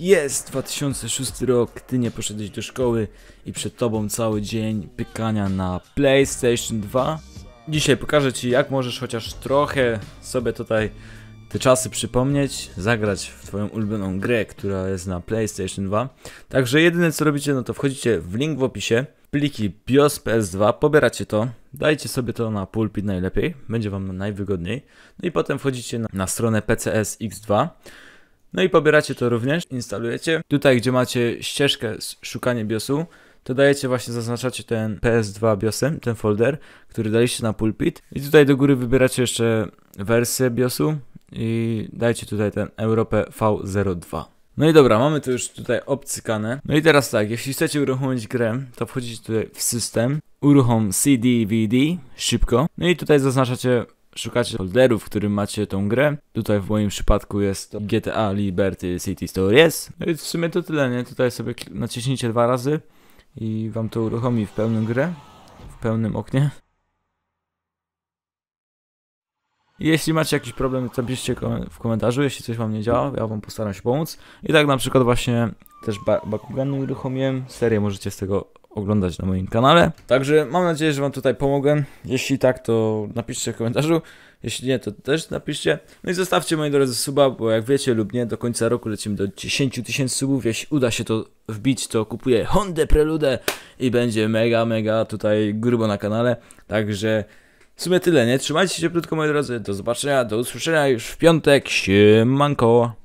Jest 2006 rok, ty nie poszedłeś do szkoły i przed tobą cały dzień pykania na PlayStation 2. Dzisiaj pokażę ci jak możesz chociaż trochę sobie tutaj te czasy przypomnieć, zagrać w twoją ulubioną grę, która jest na PlayStation 2. Także jedyne co robicie, no to wchodzicie w link w opisie, pliki BIOS PS2, pobieracie to, dajcie sobie to na pulpit najlepiej, będzie wam najwygodniej. No i potem wchodzicie na, na stronę PCS X2. No i pobieracie to również, instalujecie. Tutaj, gdzie macie ścieżkę szukanie BIOSu, to dajecie właśnie, zaznaczacie ten PS2 BIOSem, ten folder, który daliście na pulpit. I tutaj do góry wybieracie jeszcze wersję BIOSu i dajcie tutaj ten Europę V02. No i dobra, mamy to już tutaj obcykane. No i teraz tak, jeśli chcecie uruchomić grę, to wchodzicie tutaj w system, uruchom CDVD szybko, no i tutaj zaznaczacie szukacie folderu, w którym macie tą grę. Tutaj w moim przypadku jest to GTA Liberty City Stories. No i w sumie to tyle, nie? Tutaj sobie naciśnijcie dwa razy i wam to uruchomi w pełną grę, w pełnym oknie. Jeśli macie jakiś problem, to piszcie w komentarzu, jeśli coś wam nie działa, ja wam postaram się pomóc. I tak na przykład właśnie też Bakuganu uruchomiłem. Serię możecie z tego oglądać na moim kanale. Także mam nadzieję, że Wam tutaj pomogę. Jeśli tak, to napiszcie w komentarzu. Jeśli nie, to też napiszcie. No i zostawcie, moi drodzy, suba, bo jak wiecie lub nie, do końca roku lecimy do 10 tysięcy subów. Jeśli uda się to wbić, to kupuję Hondę Prelude i będzie mega, mega tutaj grubo na kanale. Także w sumie tyle, nie? Trzymajcie się krótko, moi drodzy. Do zobaczenia, do usłyszenia już w piątek. Siemanko!